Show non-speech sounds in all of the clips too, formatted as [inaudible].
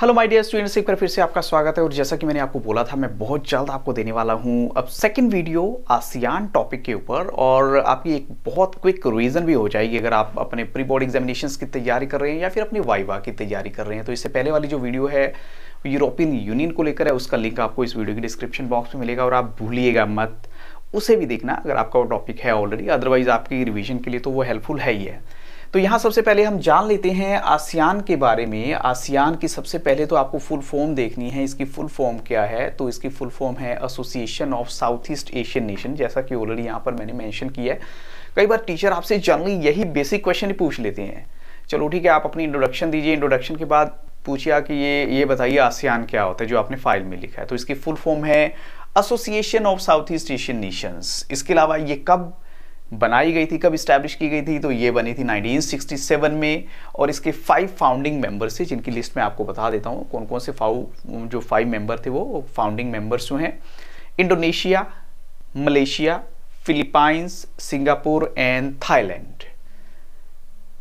hello my dear students एक बार फिर से आपका स्वागत है और जैसा कि मैंने आपको बोला था मैं बहुत जल्द आपको देने वाला हूं अब सेकंड वीडियो आसियान टॉपिक के ऊपर और आपकी एक बहुत क्विक रिवीजन भी हो जाएगी अगर आप अपने प्री बोर्ड एग्जामिनेशन की तैयारी कर रहे हैं या फिर अपनी वाइवा की तैयारी कर रहे हैं तो इससे पहले वाली जो वीडियो है यूरोपियन यूनियन को लेकर है उसका लिंक आपको इस वीडियो के डिस्क्रिप्शन बॉक्स में मिलेगा और आप भूलिएगा मत उसे भी देखना अगर आपका वो टॉपिक है ऑलरेडी अदरवाइज आपकी रिविजन के लिए तो वो हेल्पफुल है ही है तो यहां सबसे पहले हम जान लेते हैं आसियान के बारे में आसियान की सबसे पहले तो आपको फुल फॉर्म देखनी है इसकी फुल फॉर्म क्या है तो इसकी फुल फॉर्म है association of South East Asian nation जैसा कि ऑलरेडी यहां पर मैंने मैंशन किया है कई बार टीचर आपसे जनरली यही बेसिक क्वेश्चन ही पूछ लेते हैं चलो ठीक है आप अपनी इंट्रोडक्शन दीजिए इंट्रोडक्शन के बाद पूछिया कि ये ये बताइए आसियान क्या होता है जो आपने फाइल में लिखा है तो इसकी फुल फॉर्म है association of South East Asian nations इसके अलावा ये कब बनाई गई थी कब इस्टेब्लिश की गई थी तो ये बनी थी 1967 में और इसके फाइव फाउंडिंग मेंबर्स थे जिनकी लिस्ट में आपको बता देता हूँ कौन कौन से फाउ जो फाइव मेंबर थे वो फाउंडिंग मेंबर्स जो हैं Indonesia Malaysia Philippines Singapore and Thailand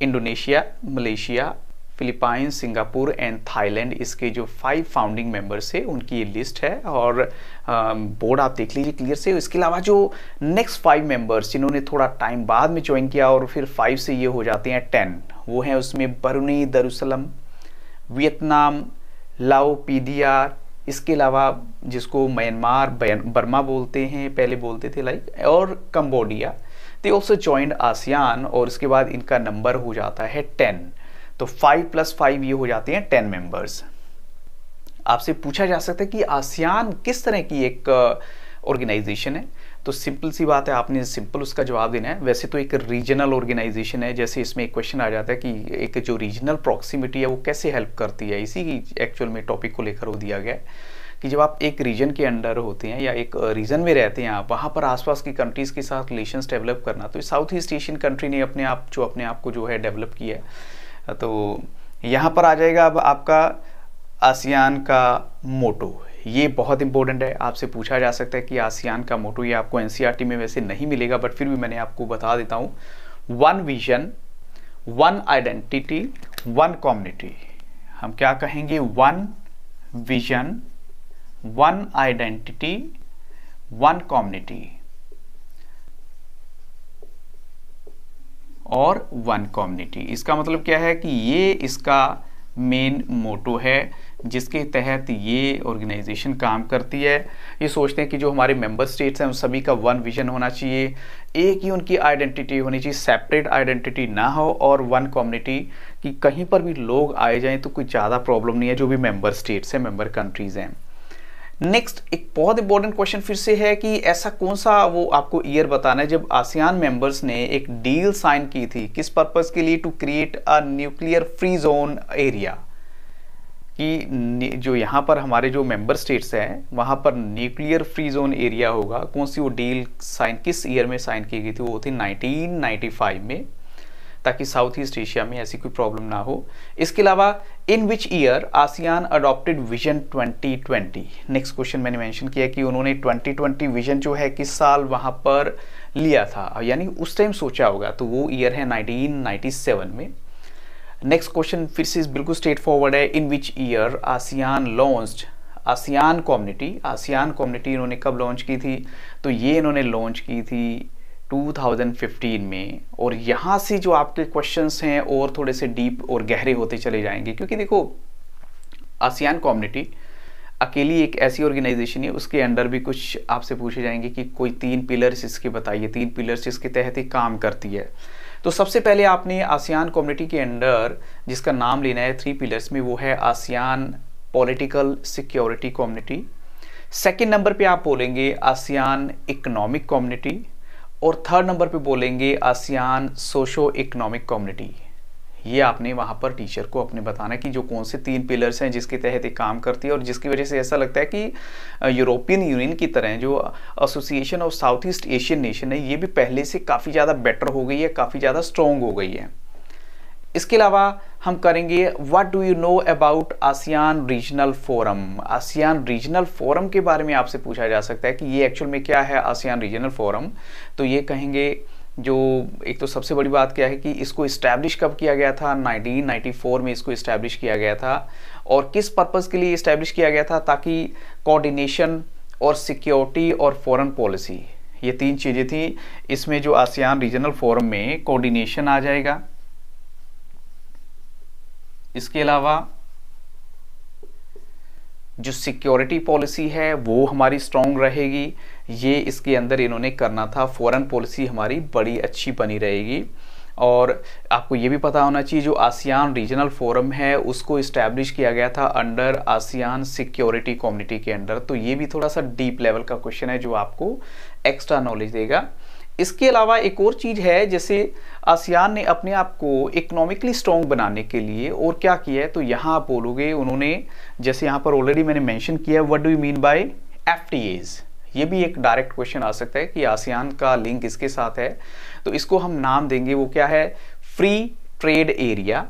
Indonesia Malaysia Philippine Singapore and Thailand इसके जो फाइव फाउंडिंग मेंबर्स है उनकी ये लिस्ट है और बोर्ड आप देख लीजिए क्लियर से इसके अलावा जो नेक्स्ट फाइव मेंबर्स जिन्होंने थोड़ा टाइम बाद में ज्वाइन किया और फिर फाइव से ये हो जाते हैं टेन वो हैं उसमें बरुनी दरुसलम वियतनाम लाओ पीडिया इसके अलावा जिसको म्यांमार बर्मा बोलते हैं पहले बोलते थे लाइक और Cambodia they also joined ASEAN और इसके बाद इनका नंबर हो जाता है टेन तो फाइव प्लस फाइव ये हो जाते हैं टेन मेंबर्स आपसे पूछा जा सकता है कि आसियान किस तरह की एक ऑर्गेनाइजेशन uh, है तो सिंपल सी बात है आपने सिंपल उसका जवाब देना है वैसे तो एक रीजनल ऑर्गेनाइजेशन है जैसे इसमें एक क्वेश्चन आ जाता है कि एक जो रीजनल प्रॉक्सिमिटी है वो कैसे हेल्प करती है इसी एक्चुअल में टॉपिक को लेकर वो दिया गया है कि जब आप एक रीजन के अंडर होते हैं या एक रीजन uh, में रहते हैं आप वहाँ पर आसपास की कंट्रीज़ के साथ रिलेशन डेवलप करना तो साउथ ईस्ट एशियन कंट्री ने अपने आप जो अपने आप को जो है डेवलप किया है हाँ, तो यहाँ पर आ जाएगा अब आपका आसियान का मोटो ये बहुत इंपॉर्टेंट है आपसे पूछा जा सकता है कि आसियान का मोटो ये आपको एन e में वैसे नहीं मिलेगा बट फिर भी मैंने आपको बता देता हूँ one vision one identity one community हम क्या कहेंगे one vision one identity one community और वन कम्युनिटी इसका मतलब क्या है कि ये इसका मेन मोटो है जिसके तहत ये ऑर्गेनाइजेशन काम करती है ये सोचते हैं कि जो हमारे मेंबर स्टेट्स हैं उन सभी का वन विजन होना चाहिए एक ही उनकी आइडेंटिटी होनी चाहिए सेपरेट आइडेंटिटी ना हो और वन कम्युनिटी कि कहीं पर भी लोग आए जाएं तो कोई ज़्यादा प्रॉब्लम नहीं है जो भी मेंबर स्टेट्स हैं मेंबर कंट्रीज़ हैं नेक्स्ट एक बहुत इंपॉर्टेंट क्वेश्चन फिर से है कि ऐसा कौन सा वो आपको ईयर बताना है जब आसियान मेंबर्स ने एक डील साइन की थी किस पर्पज के लिए to create a nuclear free zone area कि जो यहाँ पर हमारे जो मेंबर स्टेट्स हैं वहाँ पर न्यूक्लियर फ्री जोन एरिया होगा कौन सी वो डील साइन किस ईयर में साइन की गई थी वो थी 1995 में ताकि साउथ ईस्ट एशिया में ऐसी कोई प्रॉब्लम ना हो इसके अलावा in which year ASEAN adopted vision 2020 next question मैंने मेंशन किया कि उन्होंने 2020 विजन जो है किस साल वहां पर लिया था यानी उस टाइम सोचा होगा तो वो ईयर है 1997 में नेक्स्ट क्वेश्चन फिर से बिल्कुल स्ट्रेट फॉरवर्ड है in which year ASEAN launch ASEAN community ASEAN community इन्होंने कब लॉन्च की थी तो ये इन्होंने लॉन्च की थी 2015 में और यहाँ से जो आपके क्वेश्चंस हैं और थोड़े से डीप और गहरे होते चले जाएंगे क्योंकि देखो आसियान कम्युनिटी अकेली एक ऐसी ऑर्गेनाइजेशन है उसके अंडर भी कुछ आपसे पूछे जाएंगे कि कोई तीन पिलर्स इसके बताइए तीन पिलर्स इसके तहत ही काम करती है तो सबसे पहले आपने आसियान कम्युनिटी के अंडर जिसका नाम लेना है थ्री पिलर्स में वो है ASEAN political security community second number पे आप बोलेंगे आसियान इकोनॉमिक कम्युनिटी और थर्ड नंबर पे बोलेंगे आसियान सोशो इकोनॉमिक कम्युनिटी ये आपने वहाँ पर टीचर को अपने बताना कि जो कौन से तीन पिलर्स हैं जिसके तहत ये काम करती है और जिसकी वजह से ऐसा लगता है कि यूरोपियन यूनियन की तरह जो association of South East Asian nation है ये भी पहले से काफ़ी ज़्यादा बेटर हो गई है काफ़ी ज़्यादा स्ट्रॉन्ग हो गई है इसके अलावा हम करेंगे what do you know about ASEAN regional forum ASEAN regional forum के बारे में आपसे पूछा जा सकता है कि ये एक्चुअल में क्या है आसियान रीजनल फोरम तो ये कहेंगे जो एक तो सबसे बड़ी बात क्या है कि इसको इस्टेब्लिश कब किया गया था 1994 में इसको इस्टेब्लिश किया गया था और किस पर्पज़ के लिए इस्टेब्लिश किया गया था ताकि कोऑर्डिनेशन और सिक्योरिटी और फॉरेन पॉलिसी ये तीन चीज़ें थी इसमें जो आसियान रीजनल फोरम में कोऑर्डिनेशन आ जाएगा इसके अलावा जो सिक्योरिटी पॉलिसी है वो हमारी स्ट्रॉन्ग रहेगी ये इसके अंदर इन्होंने करना था फॉरेन पॉलिसी हमारी बड़ी अच्छी बनी रहेगी और आपको ये भी पता होना चाहिए जो आसियान रीजनल फोरम है उसको इस्टेब्लिश किया गया था अंडर आसियान सिक्योरिटी कम्युनिटी के अंडर तो ये भी थोड़ा सा डीप लेवल का क्वेश्चन है जो आपको एक्स्ट्रा नॉलेज देगा इसके अलावा एक और चीज़ है जैसे आसियान ने अपने आप को इकोनॉमिकली स्ट्रॉन्ग बनाने के लिए और क्या किया है तो यहाँ आप बोलोगे उन्होंने जैसे यहाँ पर ऑलरेडी मैंने मेंशन किया what do you mean by F ये भी एक डायरेक्ट क्वेश्चन आ सकता है कि आसियान का लिंक इसके साथ है तो इसको हम नाम देंगे वो क्या है फ्री ट्रेड एरिया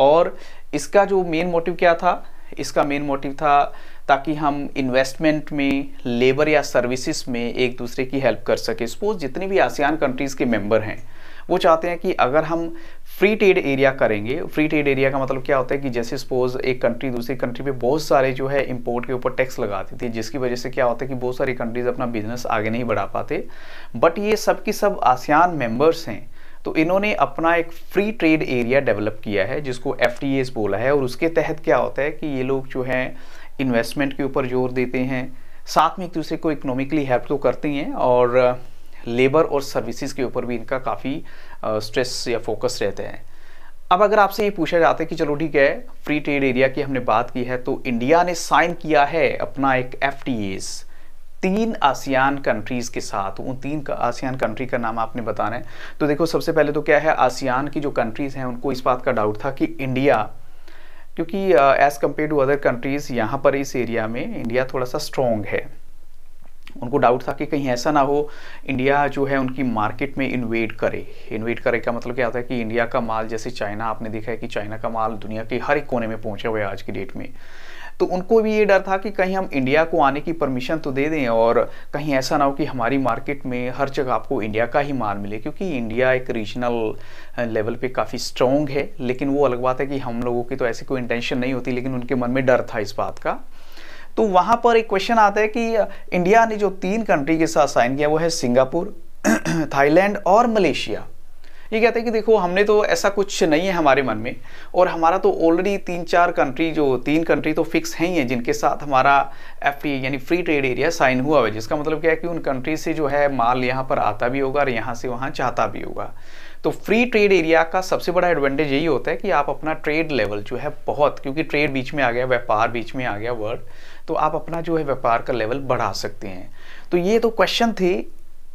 और इसका जो मेन मोटिव क्या था इसका मेन मोटिव था ताकि हम इन्वेस्टमेंट में लेबर या सर्विसेज में एक दूसरे की हेल्प कर सके सपोज जितनी भी आसियान कंट्रीज़ के मेंबर हैं वो चाहते हैं कि अगर हम फ्री ट्रेड एरिया करेंगे फ्री ट्रेड एरिया का मतलब क्या होता है कि जैसे सपोज एक कंट्री दूसरी कंट्री पे बहुत सारे जो है इंपोर्ट के ऊपर टैक्स लगा देती है जिसकी वजह से क्या होता है कि बहुत सारी कंट्रीज़ अपना बिजनेस आगे नहीं बढ़ा पाते बट ये सब की सब आसियान मेम्बर्स हैं तो इन्होंने अपना एक फ्री ट्रेड एरिया डेवलप किया है जिसको एफ बोला है और उसके तहत क्या होता है कि ये लोग जो हैं इन्वेस्टमेंट के ऊपर जोर देते हैं साथ में एक दूसरे को इकोनॉमिकली हेल्प तो करते हैं और लेबर uh, और सर्विसेज के ऊपर भी इनका काफ़ी स्ट्रेस uh, या फोकस रहते हैं अब अगर आपसे ये पूछा जाता है कि चलो ठीक है फ्री ट्रेड एरिया की हमने बात की है तो इंडिया ने साइन किया है अपना एक एफ तीन आसियान कंट्रीज़ के साथ उन तीन का आसियान कंट्री का नाम आपने बताना है तो देखो सबसे पहले तो क्या है आसियान की जो कंट्रीज़ हैं उनको इस बात का डाउट था कि इंडिया क्योंकि as compare to other countries यहाँ पर इस एरिया में इंडिया थोड़ा सा स्ट्रॉन्ग है उनको डाउट था कि कहीं ऐसा ना हो इंडिया जो है उनकी मार्केट में इन्वेड करे इन्वेड करे का मतलब क्या होता है कि इंडिया का माल जैसे चाइना आपने देखा है कि चाइना का माल दुनिया के हर एक कोने में पहुंचा हुआ है आज की डेट में तो उनको भी ये डर था कि कहीं हम इंडिया को आने की परमिशन तो दे दें और कहीं ऐसा ना हो कि हमारी मार्केट में हर जगह आपको इंडिया का ही माल मिले क्योंकि इंडिया एक रीजनल लेवल पे काफ़ी स्ट्रॉन्ग है लेकिन वो अलग बात है कि हम लोगों की तो ऐसी कोई इंटेंशन नहीं होती लेकिन उनके मन में डर था इस बात का तो वहाँ पर एक क्वेश्चन आता है कि इंडिया ने जो तीन कंट्री के साथ साइन किया वो है सिंगापुर [clears throat] थाईलैंड और मलेशिया ये कहते हैं कि देखो हमने तो ऐसा कुछ नहीं है हमारे मन में और हमारा तो ऑलरेडी तीन चार कंट्री जो तीन कंट्री तो फिक्स हैं ही हैं जिनके साथ हमारा एफ यानी फ्री ट्रेड एरिया साइन हुआ हुआ है जिसका मतलब क्या है कि उन कंट्री से जो है माल यहाँ पर आता भी होगा और यहाँ से वहाँ चाहता भी होगा तो फ्री ट्रेड एरिया का सबसे बड़ा एडवांटेज यही होता है कि आप अपना ट्रेड लेवल जो है बहुत क्योंकि ट्रेड बीच में आ गया व्यापार बीच में आ गया वर्ल्ड तो आप अपना जो है व्यापार का लेवल बढ़ा सकते हैं तो ये तो क्वेश्चन थे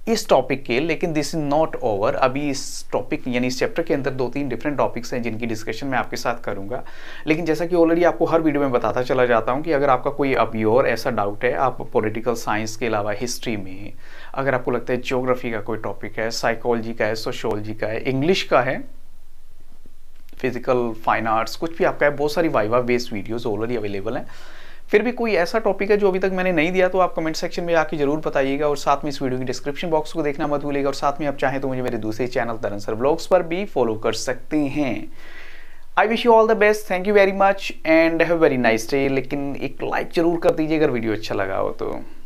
इस टॉपिक के लेकिन दिस इज नॉट ओवर अभी इस टॉपिक यानी इस चैप्टर के अंदर दो तीन डिफरेंट टॉपिक्स हैं जिनकी डिस्कशन मैं आपके साथ करूंगा लेकिन जैसा कि ऑलरेडी आपको हर वीडियो में बताता चला जाता हूं कि अगर आपका कोई अभी और ऐसा डाउट है आप पॉलिटिकल साइंस के अलावा हिस्ट्री में अगर आपको लगता है जियोग्राफी का कोई टॉपिक है साइकोलॉजी का है सोशोलॉजी का है इंग्लिश का है फिजिकल फाइन आर्ट्स कुछ भी आपका है बहुत सारी viva based videos already available हैं फिर भी कोई ऐसा टॉपिक है जो अभी तक मैंने नहीं दिया तो आप कमेंट सेक्शन में आके जरूर बताइएगा और साथ में इस वीडियो की डिस्क्रिप्शन बॉक्स को देखना मत भूलिएगा और साथ में आप चाहें तो मुझे मेरे दूसरे चैनल तरनसर ब्लॉग्स पर भी फॉलो कर सकते हैं I wish you all the best thank you very much and have very nice day लेकिन एक लाइक जरूर कर दीजिए अगर वीडियो अच्छा लगा हो तो